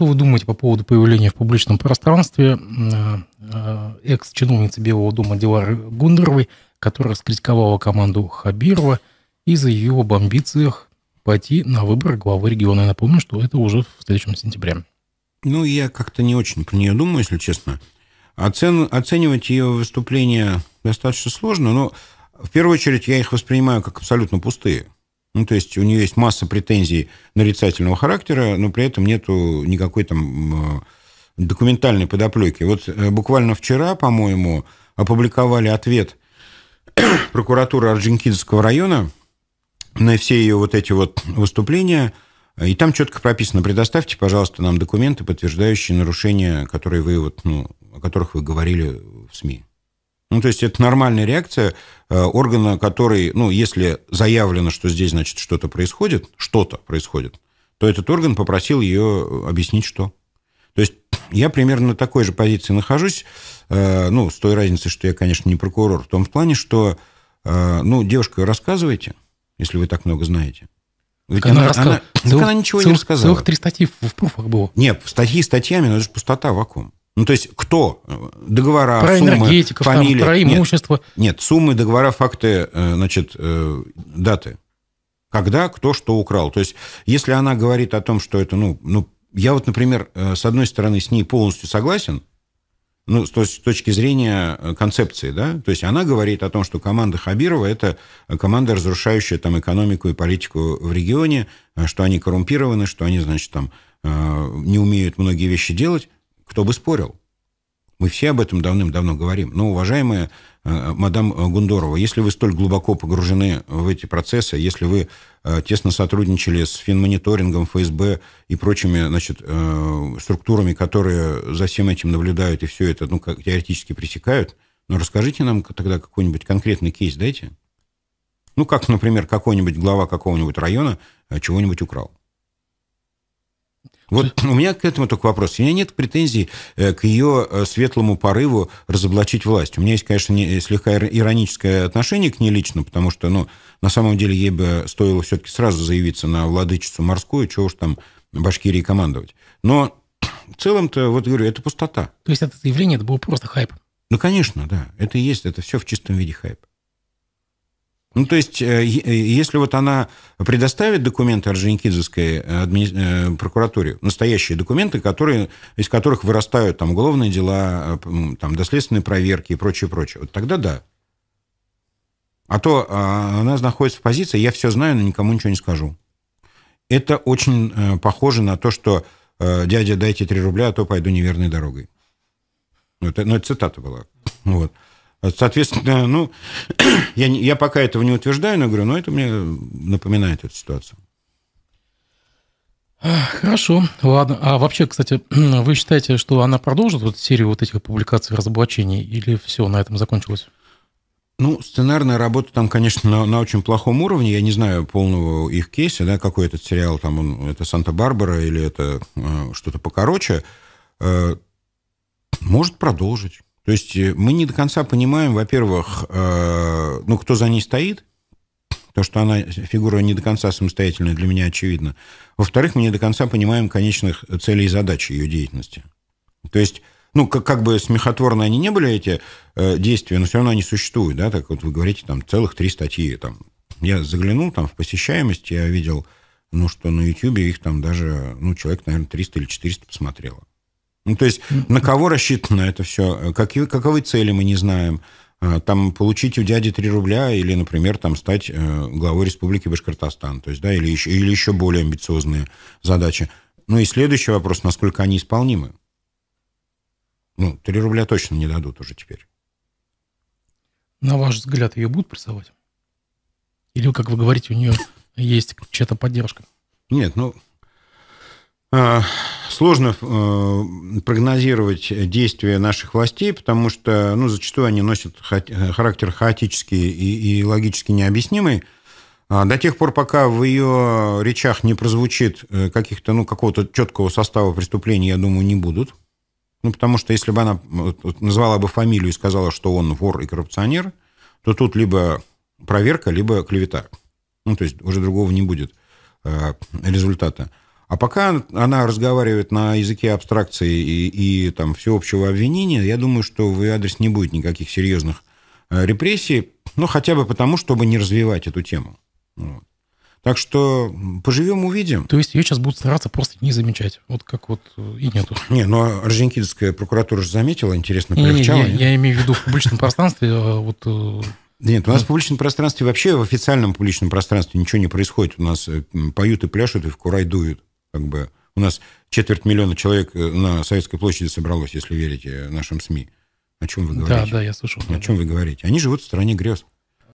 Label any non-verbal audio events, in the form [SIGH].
Что вы думаете по поводу появления в публичном пространстве э, экс-чиновницы Белого дома Дилары Гундеровой, которая раскритиковала команду Хабирова и заявила об амбициях пойти на выборы главы региона. Я напомню, что это уже в следующем сентябре. Ну, я как-то не очень про нее думаю, если честно. Оцен... Оценивать ее выступления достаточно сложно, но в первую очередь я их воспринимаю как абсолютно пустые. Ну, то есть у нее есть масса претензий нарицательного характера, но при этом нет никакой там э, документальной подоплеки. Вот э, буквально вчера, по-моему, опубликовали ответ [CLEARS THROAT] прокуратуры Орджоникидского района на все ее вот эти вот выступления, и там четко прописано, предоставьте, пожалуйста, нам документы, подтверждающие нарушения, которые вы вот, ну, о которых вы говорили в СМИ. Ну, то есть это нормальная реакция э, органа, который, ну, если заявлено, что здесь, значит, что-то происходит, что-то происходит, то этот орган попросил ее объяснить, что. То есть я примерно на такой же позиции нахожусь, э, ну, с той разницей, что я, конечно, не прокурор, в том плане, что, э, ну, девушка, рассказывайте, если вы так много знаете. Ведь она, она, раска... она, целых, она ничего целых, не рассказала. Целых три статьи в, пруфах было. Нет, статьи статьями, но это же пустота, вакуум. Ну, то есть кто? Договора, про суммы, энергетиков, фамилии. Там, про имущество. Нет, нет, суммы, договора, факты, э, значит, э, даты. Когда кто что украл. То есть если она говорит о том, что это, ну, ну я вот, например, э, с одной стороны с ней полностью согласен, ну, с точки зрения концепции, да, то есть она говорит о том, что команда Хабирова – это команда, разрушающая там экономику и политику в регионе, что они коррумпированы, что они, значит, там не умеют многие вещи делать. Кто бы спорил? Мы все об этом давным-давно говорим. Но, уважаемая э, мадам э, Гундорова, если вы столь глубоко погружены в эти процессы, если вы э, тесно сотрудничали с финмониторингом, ФСБ и прочими значит, э, структурами, которые за всем этим наблюдают и все это ну, как, теоретически пресекают, ну, расскажите нам тогда какой-нибудь конкретный кейс, дайте. Ну, как, например, какой-нибудь глава какого-нибудь района э, чего-нибудь украл. Вот у меня к этому только вопрос. У меня нет претензий э, к ее э, светлому порыву разоблачить власть. У меня есть, конечно, не, слегка ироническое отношение к ней лично, потому что, ну, на самом деле ей бы стоило все-таки сразу заявиться на владычицу морскую, чего уж там Башкирии командовать. Но в целом-то, вот говорю, это пустота. То есть это явление это было просто хайп? Ну, конечно, да. Это есть, это все в чистом виде хайп. Ну, то есть, э, э, если вот она предоставит документы Орджоникидзевской э, адми... прокуратуре, настоящие документы, которые, из которых вырастают там уголовные дела, там, доследственные проверки и прочее, прочее, вот тогда да. А то а, она находится в позиции «я все знаю, но никому ничего не скажу». Это очень похоже на то, что «дядя, дайте три рубля, а то пойду неверной дорогой». Вот, ну, это цитата была. Вот. Соответственно, ну, [CLEARS THROAT] я, я пока этого не утверждаю, но говорю, но это мне напоминает эту ситуацию. А, хорошо, ладно. А вообще, кстати, [CLEARS THROAT] вы считаете, что она продолжит вот серию вот этих публикаций разоблачений, или все, на этом закончилось? Ну, сценарная работа там, конечно, на, на очень плохом уровне. Я не знаю полного их кейса, да, какой этот сериал там, он, это Санта-Барбара или это э, что-то покороче. Э, может продолжить. То есть э, мы не до конца понимаем, во-первых, э, ну, кто за ней стоит, то, что она фигура не до конца самостоятельная, для меня очевидно. Во-вторых, мы не до конца понимаем конечных целей и задач ее деятельности. То есть, ну, как, как бы смехотворно они не были, эти э, действия, но все равно они существуют, да, так вот вы говорите, там, целых три статьи, там. Я заглянул там в посещаемость, я видел, ну, что на Ютьюбе их там даже, ну, человек, наверное, 300 или 400 посмотрело. Ну, то есть на кого рассчитано это все? Какие, каковы цели, мы не знаем. А, там получить у дяди 3 рубля или, например, там стать э, главой Республики Башкортостан. То есть, да, или еще, или еще более амбициозные задачи. Ну и следующий вопрос, насколько они исполнимы. Ну, 3 рубля точно не дадут уже теперь. На ваш взгляд, ее будут прессовать? Или, как вы говорите, у нее есть чья-то поддержка? Нет, ну, Э, сложно э, прогнозировать действия наших властей, потому что ну, зачастую они носят э, характер хаотический и, и логически необъяснимый. А до тех пор, пока в ее речах не прозвучит каких-то, ну, какого-то четкого состава преступлений, я думаю, не будут. Ну, потому что если бы она назвала бы фамилию и сказала, что он вор и коррупционер, то тут либо проверка, либо клевета. Ну, то есть уже другого не будет результата. А пока она разговаривает на языке абстракции и, и там всеобщего обвинения, я думаю, что в ее адрес не будет никаких серьезных э, репрессий, ну, хотя бы потому, чтобы не развивать эту тему. Вот. Так что поживем, увидим. То есть ее сейчас будут стараться просто не замечать. Вот как вот э, и нету. [LAUGHS] Не, но ну, а Орджоникидовская прокуратура же заметила, интересно, не, полегчало. Не, не, я, я имею в виду в публичном пространстве а, вот... Э, нет, у нас ну. в публичном пространстве вообще, в официальном публичном пространстве ничего не происходит. У нас поют и пляшут, и в курай дуют как бы у нас четверть миллиона человек э, на Советской площади собралось, если верите нашим СМИ. О чем вы говорите? Да, да, я слышал. О чем вы говорите? Они живут в стране грез.